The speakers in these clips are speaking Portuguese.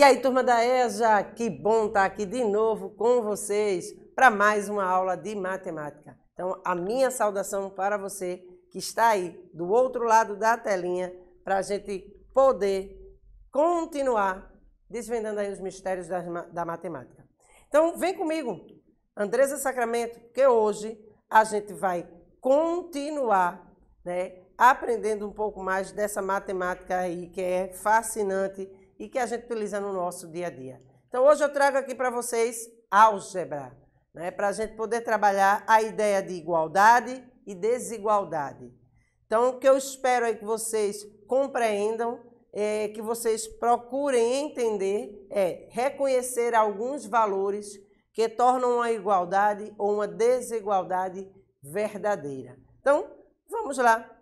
E aí, turma da EJA, que bom estar aqui de novo com vocês para mais uma aula de matemática. Então, a minha saudação para você que está aí do outro lado da telinha para a gente poder continuar desvendando aí os mistérios da, da matemática. Então, vem comigo, Andresa Sacramento, que hoje a gente vai continuar né, aprendendo um pouco mais dessa matemática aí que é fascinante e que a gente utiliza no nosso dia a dia. Então hoje eu trago aqui para vocês álgebra, né, para a gente poder trabalhar a ideia de igualdade e desigualdade. Então o que eu espero é que vocês compreendam, é, que vocês procurem entender, é reconhecer alguns valores que tornam a igualdade ou uma desigualdade verdadeira. Então vamos lá.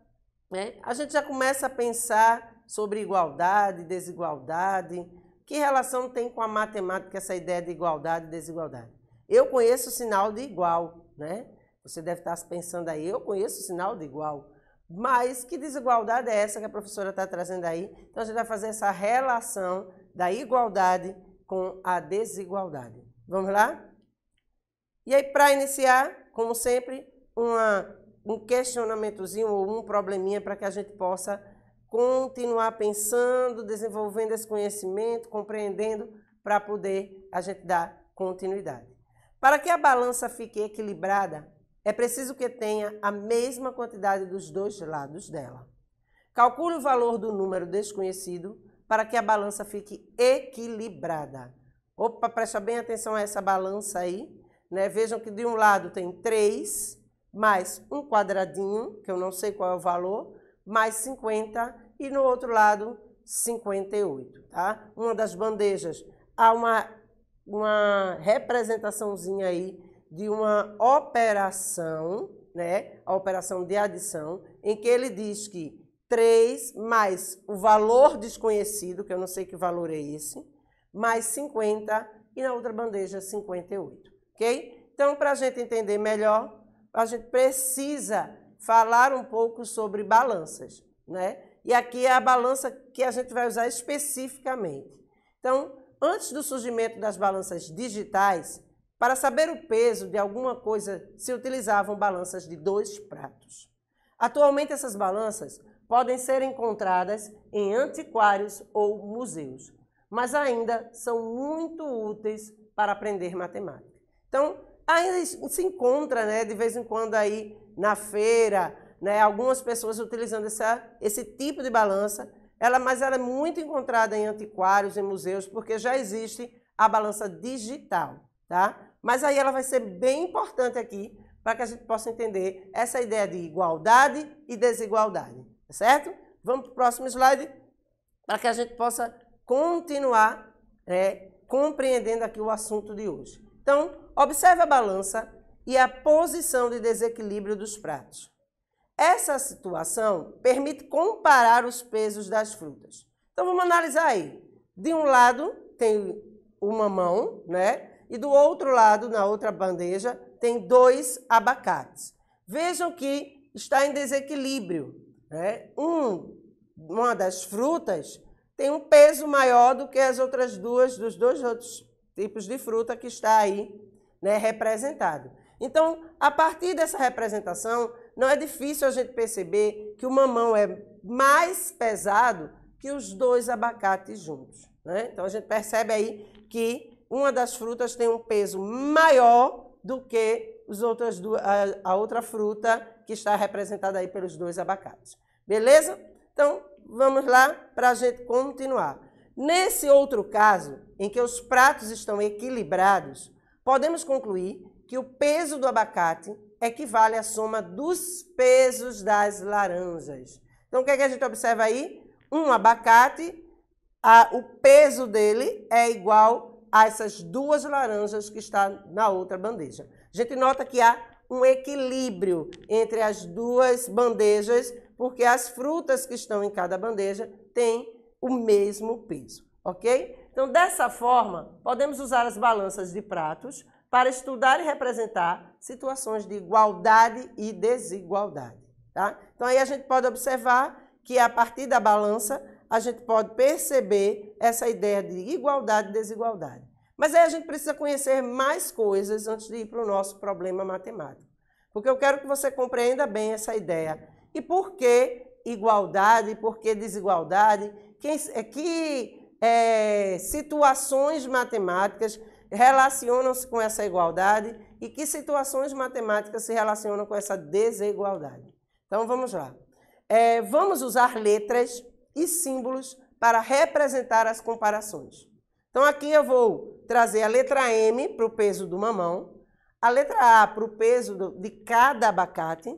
Né? A gente já começa a pensar sobre igualdade, desigualdade. Que relação tem com a matemática essa ideia de igualdade e desigualdade? Eu conheço o sinal de igual, né? Você deve estar pensando aí, eu conheço o sinal de igual. Mas que desigualdade é essa que a professora está trazendo aí? Então a gente vai fazer essa relação da igualdade com a desigualdade. Vamos lá? E aí, para iniciar, como sempre, uma, um questionamentozinho ou um probleminha para que a gente possa continuar pensando, desenvolvendo esse conhecimento, compreendendo, para poder a gente dar continuidade. Para que a balança fique equilibrada, é preciso que tenha a mesma quantidade dos dois lados dela. Calcule o valor do número desconhecido para que a balança fique equilibrada. Opa, presta bem atenção a essa balança aí. Né? Vejam que de um lado tem 3 mais um quadradinho, que eu não sei qual é o valor, mais 50 e no outro lado 58, tá? Uma das bandejas há uma, uma representaçãozinha aí de uma operação, né? A operação de adição, em que ele diz que 3 mais o valor desconhecido, que eu não sei que valor é esse, mais 50 e na outra bandeja 58, ok? Então, para a gente entender melhor, a gente precisa falar um pouco sobre balanças, né? E aqui é a balança que a gente vai usar especificamente. Então, antes do surgimento das balanças digitais, para saber o peso de alguma coisa, se utilizavam balanças de dois pratos. Atualmente, essas balanças podem ser encontradas em antiquários ou museus, mas ainda são muito úteis para aprender matemática. Então, ainda se encontra, né, de vez em quando aí na feira, né? algumas pessoas utilizando essa, esse tipo de balança, ela, mas ela é muito encontrada em antiquários, em museus, porque já existe a balança digital, tá? Mas aí ela vai ser bem importante aqui para que a gente possa entender essa ideia de igualdade e desigualdade, tá certo? Vamos para o próximo slide para que a gente possa continuar é, compreendendo aqui o assunto de hoje. Então, observe a balança e a posição de desequilíbrio dos pratos. Essa situação permite comparar os pesos das frutas. Então vamos analisar aí. De um lado tem o mamão, né? E do outro lado, na outra bandeja, tem dois abacates. Vejam que está em desequilíbrio. Né? Um, uma das frutas tem um peso maior do que as outras duas, dos dois outros tipos de fruta que está aí né, representado. Então, a partir dessa representação, não é difícil a gente perceber que o mamão é mais pesado que os dois abacates juntos. Né? Então, a gente percebe aí que uma das frutas tem um peso maior do que os outras a outra fruta que está representada aí pelos dois abacates. Beleza? Então, vamos lá para a gente continuar. Nesse outro caso, em que os pratos estão equilibrados, podemos concluir que o peso do abacate equivale à soma dos pesos das laranjas. Então, o que, é que a gente observa aí? Um abacate, a, o peso dele é igual a essas duas laranjas que está na outra bandeja. A gente nota que há um equilíbrio entre as duas bandejas, porque as frutas que estão em cada bandeja têm o mesmo peso, ok? Então, dessa forma, podemos usar as balanças de pratos para estudar e representar situações de igualdade e desigualdade. Tá? Então, aí a gente pode observar que a partir da balança a gente pode perceber essa ideia de igualdade e desigualdade. Mas aí a gente precisa conhecer mais coisas antes de ir para o nosso problema matemático. Porque eu quero que você compreenda bem essa ideia. E por que igualdade, por que desigualdade? Que, é que é, situações matemáticas relacionam-se com essa igualdade e que situações matemáticas se relacionam com essa desigualdade. Então vamos lá. É, vamos usar letras e símbolos para representar as comparações. Então aqui eu vou trazer a letra M para o peso do mamão, a letra A para o peso do, de cada abacate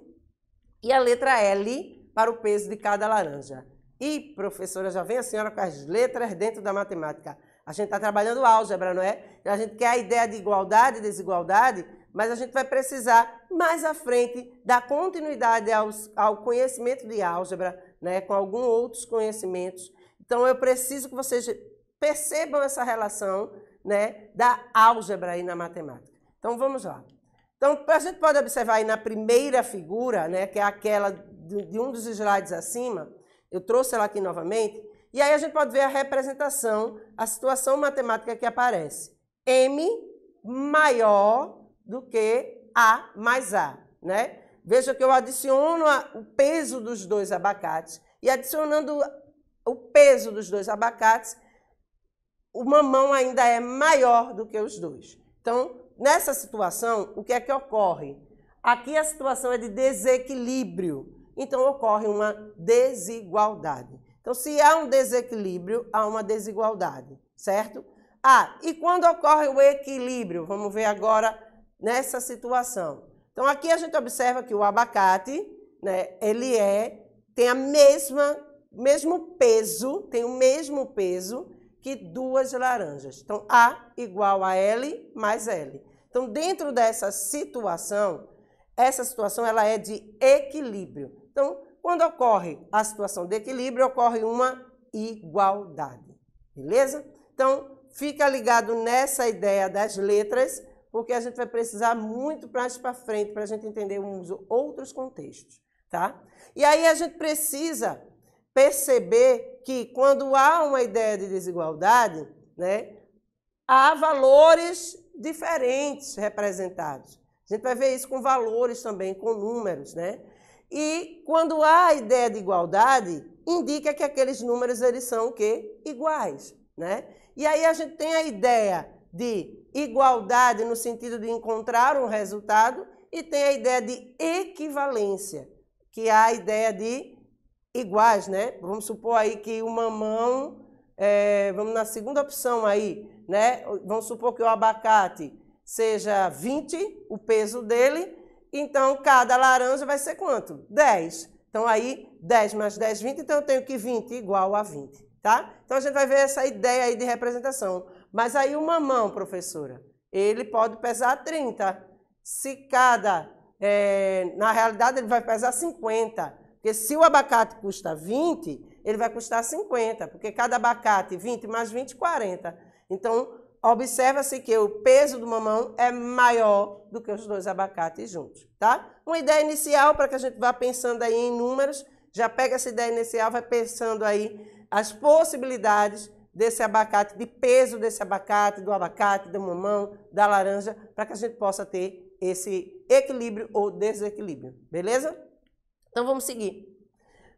e a letra L para o peso de cada laranja. E, professora, já vem a senhora com as letras dentro da matemática. A gente está trabalhando álgebra, não é? A gente quer a ideia de igualdade e desigualdade, mas a gente vai precisar, mais à frente, dar continuidade aos, ao conhecimento de álgebra, né? com alguns outros conhecimentos. Então, eu preciso que vocês percebam essa relação né? da álgebra aí na matemática. Então, vamos lá. Então, a gente pode observar aí na primeira figura, né, que é aquela de, de um dos slides acima, eu trouxe ela aqui novamente, e aí a gente pode ver a representação, a situação matemática que aparece. M maior do que A mais A, né? Veja que eu adiciono a, o peso dos dois abacates e adicionando o peso dos dois abacates, o mamão ainda é maior do que os dois. Então, nessa situação, o que é que ocorre? Aqui a situação é de desequilíbrio, então ocorre uma desigualdade. Então, se há um desequilíbrio, há uma desigualdade, certo? Ah, e quando ocorre o equilíbrio? Vamos ver agora nessa situação. Então, aqui a gente observa que o abacate, né, ele é, tem a mesma, mesmo peso, tem o mesmo peso que duas laranjas. Então, A igual a L mais L. Então, dentro dessa situação, essa situação ela é de equilíbrio. Então, quando ocorre a situação de equilíbrio, ocorre uma igualdade. Beleza? Então, fica ligado nessa ideia das letras, porque a gente vai precisar muito mais para frente para a gente entender uns outros contextos, tá? E aí a gente precisa perceber que quando há uma ideia de desigualdade, né, há valores diferentes representados. A gente vai ver isso com valores também, com números, né? E quando há a ideia de igualdade, indica que aqueles números eles são o quê? Iguais, né? E aí a gente tem a ideia de igualdade no sentido de encontrar um resultado e tem a ideia de equivalência, que é a ideia de iguais, né? Vamos supor aí que o mamão, é, vamos na segunda opção aí, né? Vamos supor que o abacate seja 20, o peso dele, então, cada laranja vai ser quanto? 10. Então, aí, 10 mais 10, 20. Então, eu tenho que 20 igual a 20, tá? Então, a gente vai ver essa ideia aí de representação. Mas aí, o mamão, professora, ele pode pesar 30. Se cada... É, na realidade, ele vai pesar 50. Porque se o abacate custa 20, ele vai custar 50. Porque cada abacate, 20 mais 20, 40. Então, observa-se que o peso do mamão é maior do que os dois abacates juntos, tá? Uma ideia inicial para que a gente vá pensando aí em números, já pega essa ideia inicial, vai pensando aí as possibilidades desse abacate, de peso desse abacate, do abacate, do mamão, da laranja, para que a gente possa ter esse equilíbrio ou desequilíbrio, beleza? Então vamos seguir.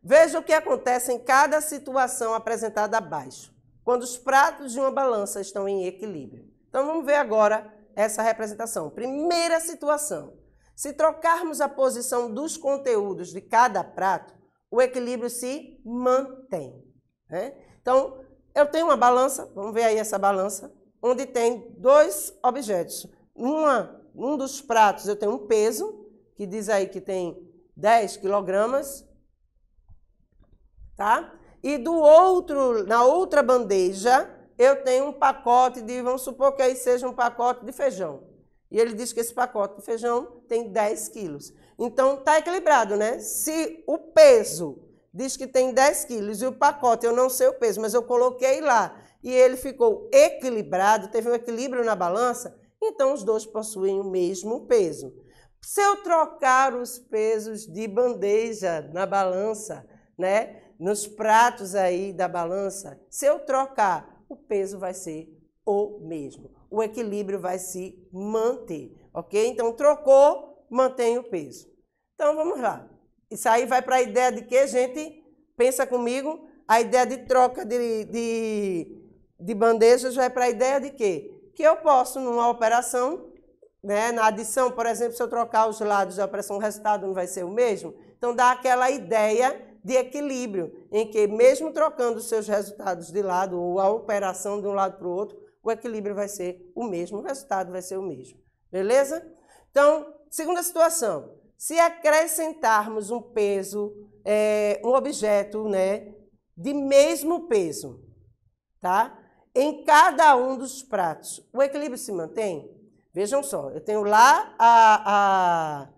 Veja o que acontece em cada situação apresentada abaixo quando os pratos de uma balança estão em equilíbrio. Então vamos ver agora essa representação. Primeira situação: se trocarmos a posição dos conteúdos de cada prato, o equilíbrio se mantém. Né? Então eu tenho uma balança, vamos ver aí essa balança, onde tem dois objetos. Uma, um dos pratos eu tenho um peso, que diz aí que tem 10 quilogramas, tá? E do outro, na outra bandeja, eu tenho um pacote de, vamos supor que aí seja um pacote de feijão. E ele diz que esse pacote de feijão tem 10 quilos. Então está equilibrado, né? Se o peso diz que tem 10 quilos e o pacote, eu não sei o peso, mas eu coloquei lá e ele ficou equilibrado, teve um equilíbrio na balança, então os dois possuem o mesmo peso. Se eu trocar os pesos de bandeja na balança, né? nos pratos aí da balança, se eu trocar, o peso vai ser o mesmo. O equilíbrio vai se manter, ok? Então, trocou, mantém o peso. Então, vamos lá. Isso aí vai para a ideia de que, gente? Pensa comigo. A ideia de troca de, de, de bandejas vai é para a ideia de que Que eu posso, numa operação, né, na adição, por exemplo, se eu trocar os lados da pressão o resultado não vai ser o mesmo. Então, dá aquela ideia de equilíbrio, em que, mesmo trocando seus resultados de lado ou a operação de um lado para o outro, o equilíbrio vai ser o mesmo, o resultado vai ser o mesmo. Beleza? Então, segunda situação: se acrescentarmos um peso, é, um objeto né, de mesmo peso, tá? Em cada um dos pratos, o equilíbrio se mantém? Vejam só, eu tenho lá a, a,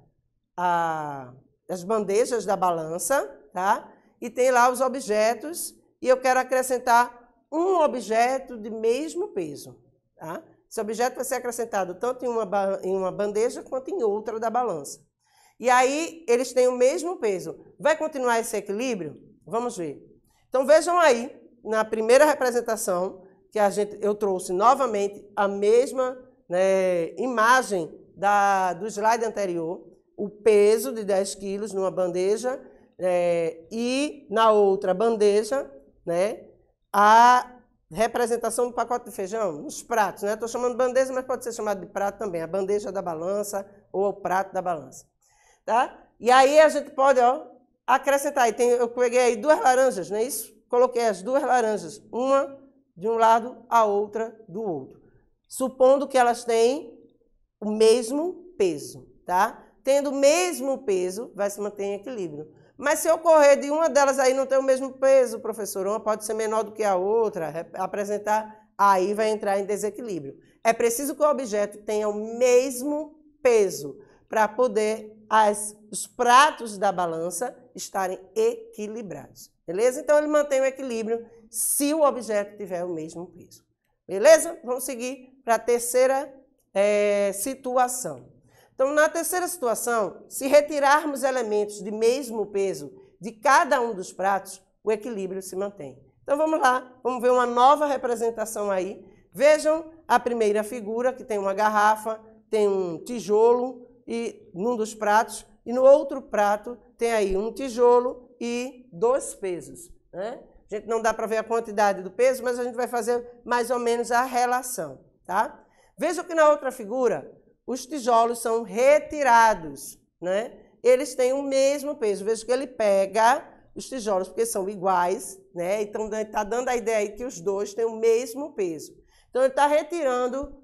a, as bandejas da balança tá? E tem lá os objetos e eu quero acrescentar um objeto de mesmo peso, tá? Esse objeto vai ser acrescentado tanto em uma, em uma bandeja quanto em outra da balança. E aí eles têm o mesmo peso. Vai continuar esse equilíbrio? Vamos ver. Então vejam aí, na primeira representação, que a gente, eu trouxe novamente a mesma né, imagem da, do slide anterior, o peso de 10 quilos numa bandeja é, e na outra bandeja, né, a representação do pacote de feijão nos pratos, né? Estou chamando bandeja, mas pode ser chamado de prato também, a bandeja da balança ou o prato da balança, tá? E aí a gente pode, ó, acrescentar. E tem, eu peguei aí duas laranjas, não é isso? Coloquei as duas laranjas, uma de um lado, a outra do outro, supondo que elas têm o mesmo peso, tá? Tendo o mesmo peso, vai se manter em equilíbrio. Mas se ocorrer de uma delas aí não ter o mesmo peso, professor, uma pode ser menor do que a outra, apresentar, aí vai entrar em desequilíbrio. É preciso que o objeto tenha o mesmo peso para poder as, os pratos da balança estarem equilibrados. Beleza? Então ele mantém o equilíbrio se o objeto tiver o mesmo peso. Beleza? Vamos seguir para a terceira é, situação. Então, na terceira situação, se retirarmos elementos de mesmo peso de cada um dos pratos, o equilíbrio se mantém. Então, vamos lá, vamos ver uma nova representação aí. Vejam a primeira figura, que tem uma garrafa, tem um tijolo e num dos pratos, e no outro prato tem aí um tijolo e dois pesos. Né? A gente não dá para ver a quantidade do peso, mas a gente vai fazer mais ou menos a relação, tá? Vejam que na outra figura os tijolos são retirados, né? Eles têm o mesmo peso. Veja que ele pega os tijolos porque são iguais, né? Então está né, dando a ideia aí que os dois têm o mesmo peso. Então ele está retirando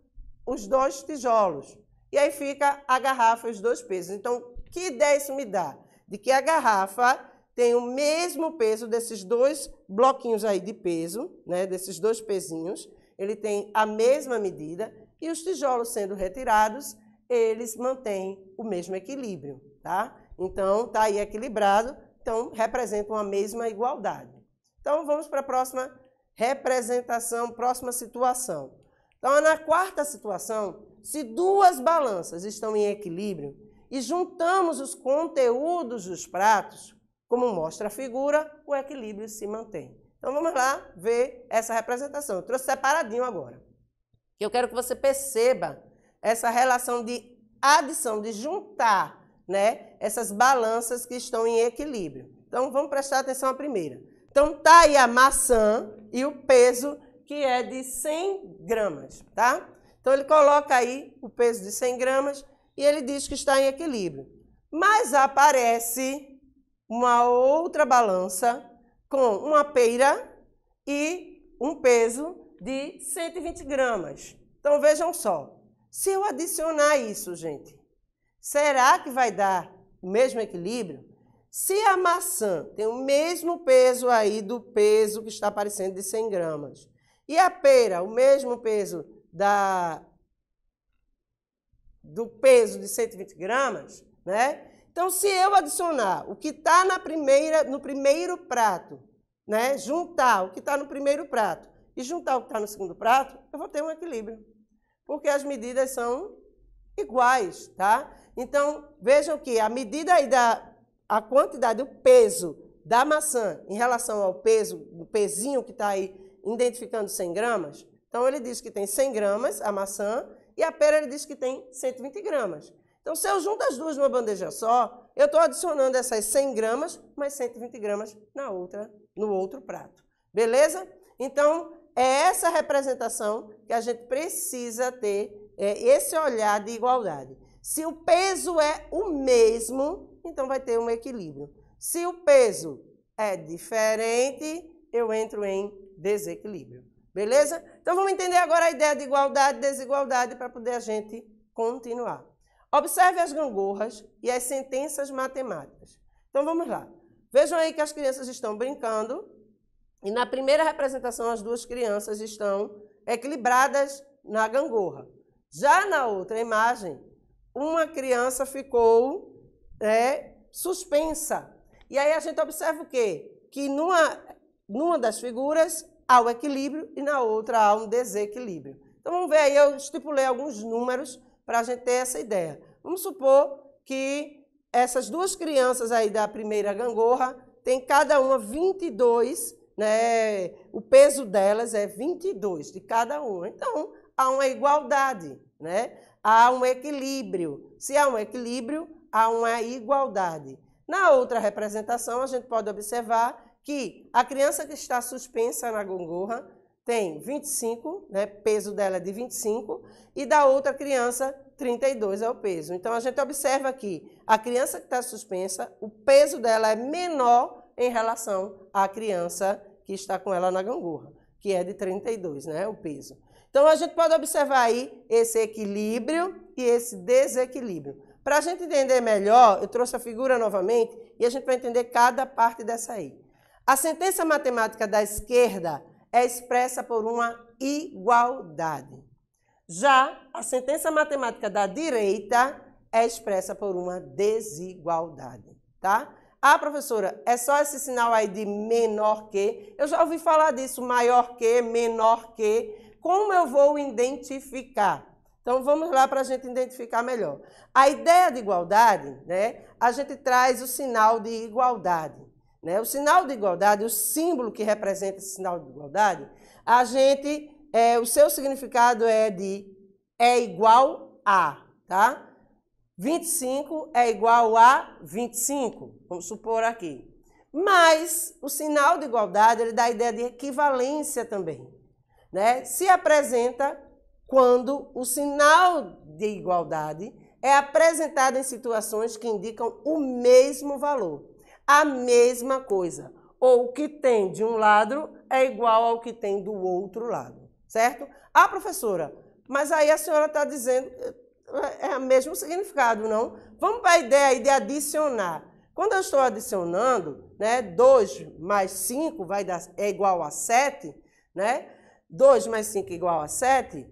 os dois tijolos e aí fica a garrafa e os dois pesos. Então que ideia isso me dá? De que a garrafa tem o mesmo peso desses dois bloquinhos aí de peso, né? Desses dois pezinhos, ele tem a mesma medida e os tijolos sendo retirados, eles mantêm o mesmo equilíbrio, tá? Então, está aí equilibrado, então representam a mesma igualdade. Então, vamos para a próxima representação, próxima situação. Então, é na quarta situação, se duas balanças estão em equilíbrio e juntamos os conteúdos dos pratos, como mostra a figura, o equilíbrio se mantém. Então, vamos lá ver essa representação. Eu trouxe separadinho agora. Que eu quero que você perceba essa relação de adição, de juntar, né? Essas balanças que estão em equilíbrio. Então vamos prestar atenção à primeira. Então tá aí a maçã e o peso que é de 100 gramas, tá? Então ele coloca aí o peso de 100 gramas e ele diz que está em equilíbrio. Mas aparece uma outra balança com uma peira e um peso de 120 gramas. Então vejam só, se eu adicionar isso, gente, será que vai dar o mesmo equilíbrio? Se a maçã tem o mesmo peso aí do peso que está aparecendo de 100 gramas, e a pera o mesmo peso da do peso de 120 gramas, né? Então, se eu adicionar o que está na primeira no primeiro prato, né? Juntar o que está no primeiro prato e juntar o que está no segundo prato, eu vou ter um equilíbrio. Porque as medidas são iguais, tá? Então, vejam que a medida aí da a quantidade, o peso da maçã em relação ao peso, do pezinho que está aí identificando 100 gramas, então ele diz que tem 100 gramas a maçã e a pera ele diz que tem 120 gramas. Então, se eu junto as duas numa bandeja só, eu estou adicionando essas 100 gramas mais 120 gramas na outra, no outro prato. Beleza? Então, é essa representação que a gente precisa ter, é, esse olhar de igualdade. Se o peso é o mesmo, então vai ter um equilíbrio. Se o peso é diferente, eu entro em desequilíbrio. Beleza? Então vamos entender agora a ideia de igualdade e desigualdade para poder a gente continuar. Observe as gangorras e as sentenças matemáticas. Então vamos lá. Vejam aí que as crianças estão brincando e na primeira representação, as duas crianças estão equilibradas na gangorra. Já na outra imagem, uma criança ficou é, suspensa. E aí a gente observa o quê? Que numa, numa das figuras há o equilíbrio e na outra há um desequilíbrio. Então vamos ver aí, eu estipulei alguns números para a gente ter essa ideia. Vamos supor que essas duas crianças aí da primeira gangorra têm cada uma 22 né, o peso delas é 22 de cada uma. Então, há uma igualdade, né? há um equilíbrio. Se há um equilíbrio, há uma igualdade. Na outra representação, a gente pode observar que a criança que está suspensa na gongorra tem 25, né, peso dela é de 25, e da outra criança, 32 é o peso. Então, a gente observa que a criança que está suspensa, o peso dela é menor em relação à criança que está com ela na gangorra, que é de 32, né? O peso. Então a gente pode observar aí esse equilíbrio e esse desequilíbrio. Para a gente entender melhor, eu trouxe a figura novamente e a gente vai entender cada parte dessa aí. A sentença matemática da esquerda é expressa por uma igualdade. Já a sentença matemática da direita é expressa por uma desigualdade, tá? Ah, professora, é só esse sinal aí de menor que? Eu já ouvi falar disso, maior que, menor que. Como eu vou identificar? Então vamos lá para a gente identificar melhor. A ideia de igualdade, né? A gente traz o sinal de igualdade, né? O sinal de igualdade, o símbolo que representa esse sinal de igualdade, a gente, é, o seu significado é de é igual a, tá? 25 é igual a 25, vamos supor aqui. Mas o sinal de igualdade ele dá a ideia de equivalência também. Né? Se apresenta quando o sinal de igualdade é apresentado em situações que indicam o mesmo valor, a mesma coisa. Ou o que tem de um lado é igual ao que tem do outro lado, certo? Ah, professora, mas aí a senhora está dizendo, é, é o mesmo significado, não? Vamos para a ideia de adicionar. Quando eu estou adicionando, né, 2 mais 5 vai dar, é igual a 7, né? 2 mais 5 é igual a 7,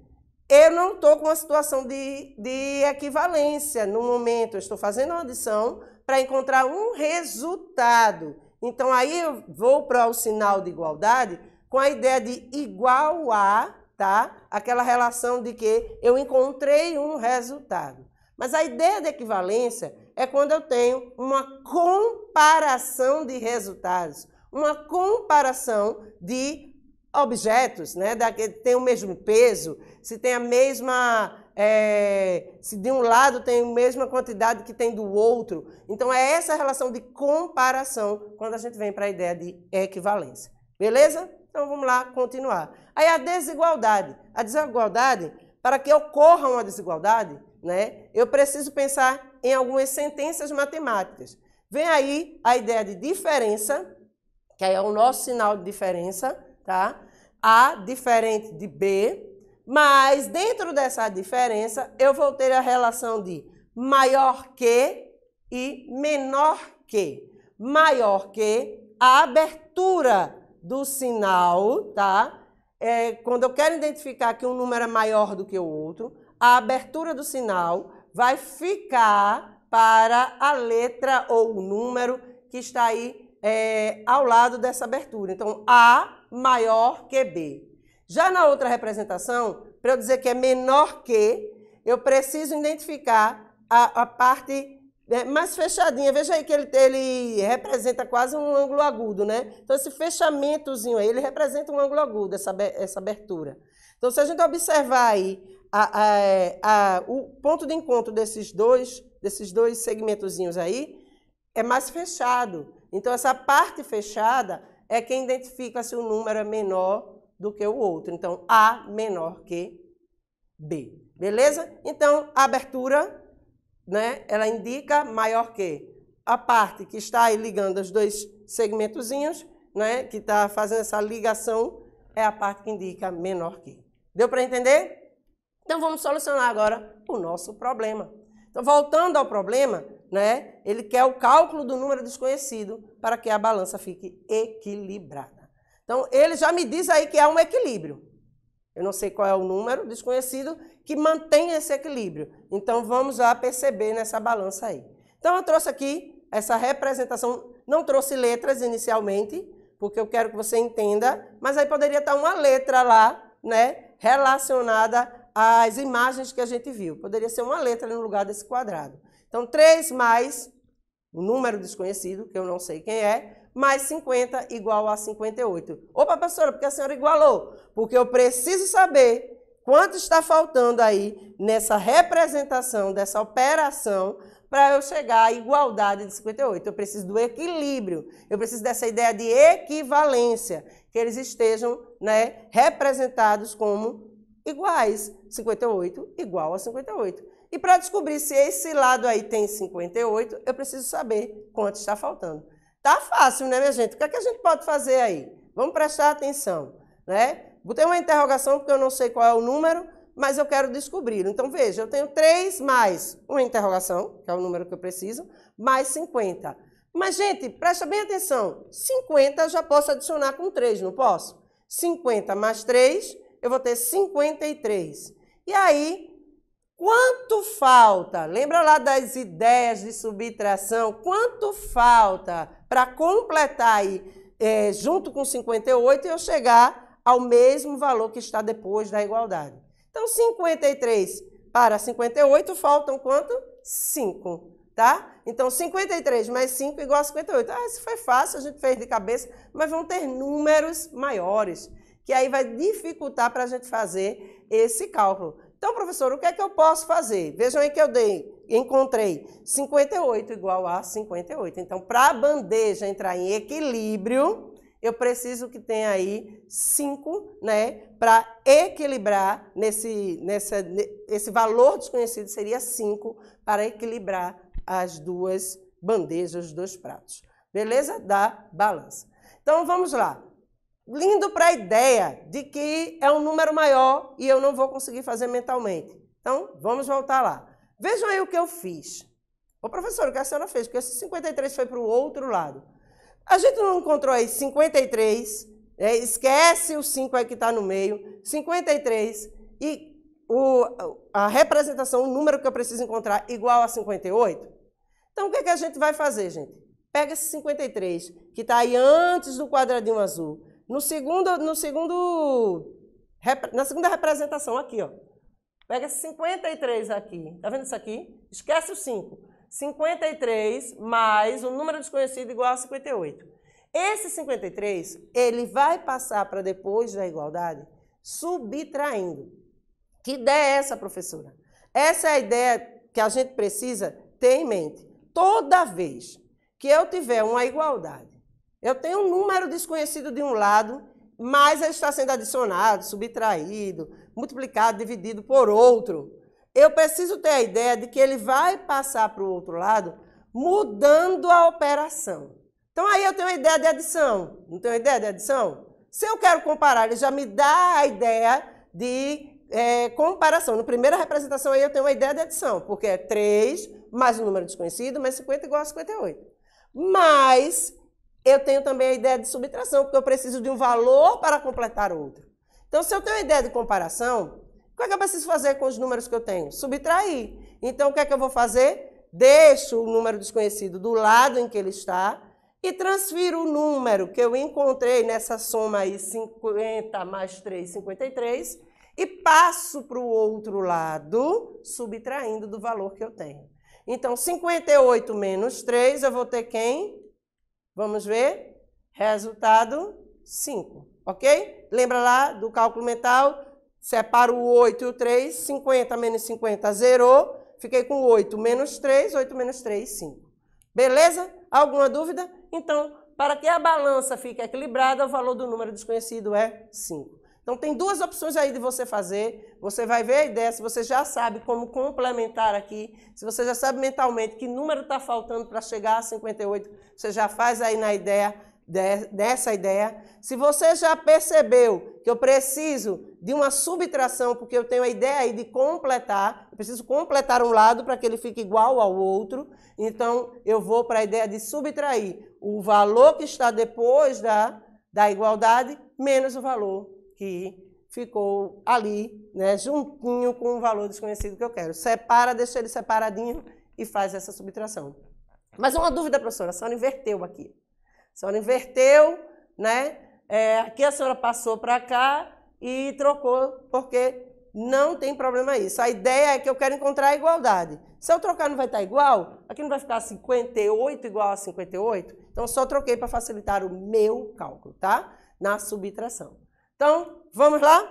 eu não estou com uma situação de, de equivalência no momento. Eu estou fazendo uma adição para encontrar um resultado. Então, aí eu vou para o sinal de igualdade com a ideia de igual a tá? Aquela relação de que eu encontrei um resultado. Mas a ideia de equivalência é quando eu tenho uma comparação de resultados, uma comparação de objetos, né? Da, tem o mesmo peso, se tem a mesma. É, se de um lado tem a mesma quantidade que tem do outro. Então é essa relação de comparação quando a gente vem para a ideia de equivalência. Beleza? Então vamos lá continuar. Aí a desigualdade. A desigualdade, para que ocorra uma desigualdade, né, eu preciso pensar em algumas sentenças matemáticas. Vem aí a ideia de diferença, que aí é o nosso sinal de diferença, tá? A diferente de B, mas dentro dessa diferença eu vou ter a relação de maior que e menor que. Maior que a abertura do sinal, tá? É, quando eu quero identificar que um número é maior do que o outro, a abertura do sinal vai ficar para a letra ou o número que está aí é, ao lado dessa abertura. Então, A maior que B. Já na outra representação, para eu dizer que é menor que, eu preciso identificar a, a parte né, mais fechadinha. Veja aí que ele, ele representa quase um ângulo agudo, né? Então, esse fechamentozinho aí, ele representa um ângulo agudo, essa, essa abertura. Então, se a gente observar aí a, a, a, o ponto de encontro desses dois, desses dois segmentozinhos aí, é mais fechado. Então, essa parte fechada é quem identifica se o número é menor do que o outro. Então, A menor que B. Beleza? Então, abertura né, ela indica maior que a parte que está aí ligando os dois segmentozinhos, né, que está fazendo essa ligação, é a parte que indica menor que. Deu para entender? Então vamos solucionar agora o nosso problema. Então voltando ao problema, né, ele quer o cálculo do número desconhecido para que a balança fique equilibrada. Então ele já me diz aí que há é um equilíbrio eu não sei qual é o número desconhecido, que mantém esse equilíbrio. Então vamos lá perceber nessa balança aí. Então eu trouxe aqui essa representação, não trouxe letras inicialmente, porque eu quero que você entenda, mas aí poderia estar uma letra lá, né, relacionada às imagens que a gente viu. Poderia ser uma letra no lugar desse quadrado. Então 3 mais o número desconhecido, que eu não sei quem é, mais 50 igual a 58. Opa, professora, porque a senhora igualou? Porque eu preciso saber quanto está faltando aí nessa representação, dessa operação, para eu chegar à igualdade de 58. Eu preciso do equilíbrio, eu preciso dessa ideia de equivalência, que eles estejam né, representados como iguais. 58 igual a 58. E para descobrir se esse lado aí tem 58, eu preciso saber quanto está faltando. Tá fácil, né, minha gente? O que, é que a gente pode fazer aí? Vamos prestar atenção, né? Botei uma interrogação porque eu não sei qual é o número, mas eu quero descobrir. Então, veja, eu tenho 3 mais uma interrogação, que é o número que eu preciso, mais 50. Mas, gente, presta bem atenção. 50 eu já posso adicionar com 3, não posso? 50 mais 3, eu vou ter 53. E aí, quanto falta? Lembra lá das ideias de subtração? Quanto falta para completar aí, é, junto com 58, eu chegar ao mesmo valor que está depois da igualdade. Então, 53 para 58 faltam quanto? 5, tá? Então, 53 mais 5 igual a 58. Ah, isso foi fácil, a gente fez de cabeça, mas vão ter números maiores, que aí vai dificultar para a gente fazer esse cálculo. Então, professor, o que é que eu posso fazer? Vejam aí que eu dei, encontrei 58 igual a 58. Então, para a bandeja entrar em equilíbrio, eu preciso que tenha aí 5, né? Para equilibrar nesse, nessa, esse valor desconhecido seria 5 para equilibrar as duas bandejas, os dois pratos. Beleza? Da balança. Então vamos lá lindo para a ideia de que é um número maior e eu não vou conseguir fazer mentalmente. Então, vamos voltar lá. Vejam aí o que eu fiz. Ô, professor, o que a senhora fez? Porque esse 53 foi para o outro lado. A gente não encontrou aí 53, né? esquece o 5 aí que está no meio, 53 e o, a representação, o número que eu preciso encontrar igual a 58. Então, o que, é que a gente vai fazer, gente? Pega esse 53, que está aí antes do quadradinho azul, no segundo, no segundo, na segunda representação aqui, ó. Pega 53 aqui. Tá vendo isso aqui? Esquece o 5. 53 mais um número desconhecido igual a 58. Esse 53, ele vai passar para depois da igualdade subtraindo. Que ideia é essa, professora? Essa é a ideia que a gente precisa ter em mente. Toda vez que eu tiver uma igualdade eu tenho um número desconhecido de um lado, mas ele está sendo adicionado, subtraído, multiplicado, dividido por outro. Eu preciso ter a ideia de que ele vai passar para o outro lado mudando a operação. Então aí eu tenho a ideia de adição. Não tenho ideia de adição? Se eu quero comparar, ele já me dá a ideia de é, comparação. Na primeira representação aí eu tenho uma ideia de adição, porque é 3 mais um número desconhecido, mais 50 igual a 58. Mas eu tenho também a ideia de subtração, porque eu preciso de um valor para completar outro. Então, se eu tenho a ideia de comparação, o que é que eu preciso fazer com os números que eu tenho? Subtrair. Então, o que é que eu vou fazer? Deixo o número desconhecido do lado em que ele está e transfiro o número que eu encontrei nessa soma aí, 50 mais 3, 53, e passo para o outro lado, subtraindo do valor que eu tenho. Então, 58 menos 3, eu vou ter quem? Vamos ver? Resultado 5, ok? Lembra lá do cálculo mental? Separo o 8 e o 3, 50 menos 50, zerou. Fiquei com 8 menos 3, 8 menos 3, 5. Beleza? Alguma dúvida? Então, para que a balança fique equilibrada, o valor do número desconhecido é 5. Então tem duas opções aí de você fazer. Você vai ver a ideia, se você já sabe como complementar aqui, se você já sabe mentalmente que número está faltando para chegar a 58, você já faz aí na ideia dessa ideia. Se você já percebeu que eu preciso de uma subtração, porque eu tenho a ideia aí de completar, eu preciso completar um lado para que ele fique igual ao outro, então eu vou para a ideia de subtrair o valor que está depois da, da igualdade menos o valor que ficou ali, né, juntinho com o valor desconhecido que eu quero. Separa, deixa ele separadinho e faz essa subtração. Mas uma dúvida, professora, a senhora inverteu aqui. A senhora inverteu, né? É, aqui a senhora passou para cá e trocou, porque não tem problema isso. A ideia é que eu quero encontrar a igualdade. Se eu trocar não vai estar igual? Aqui não vai ficar 58 igual a 58? Então, só troquei para facilitar o meu cálculo, tá? Na subtração. Então, vamos lá?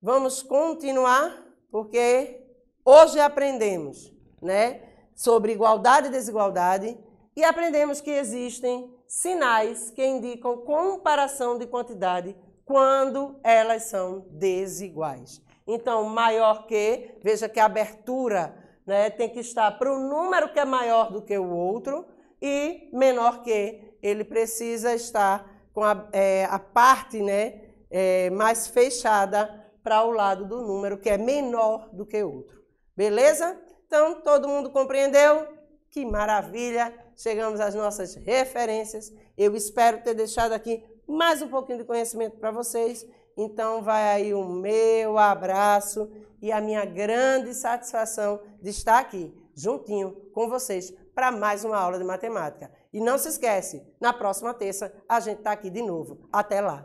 Vamos continuar, porque hoje aprendemos, né, sobre igualdade e desigualdade e aprendemos que existem sinais que indicam comparação de quantidade quando elas são desiguais. Então, maior que, veja que a abertura né, tem que estar para o número que é maior do que o outro e menor que, ele precisa estar com a, é, a parte né, é, mais fechada para o lado do número, que é menor do que outro. Beleza? Então, todo mundo compreendeu? Que maravilha! Chegamos às nossas referências. Eu espero ter deixado aqui mais um pouquinho de conhecimento para vocês. Então, vai aí o meu abraço e a minha grande satisfação de estar aqui juntinho com vocês para mais uma aula de matemática. E não se esquece, na próxima terça a gente está aqui de novo. Até lá!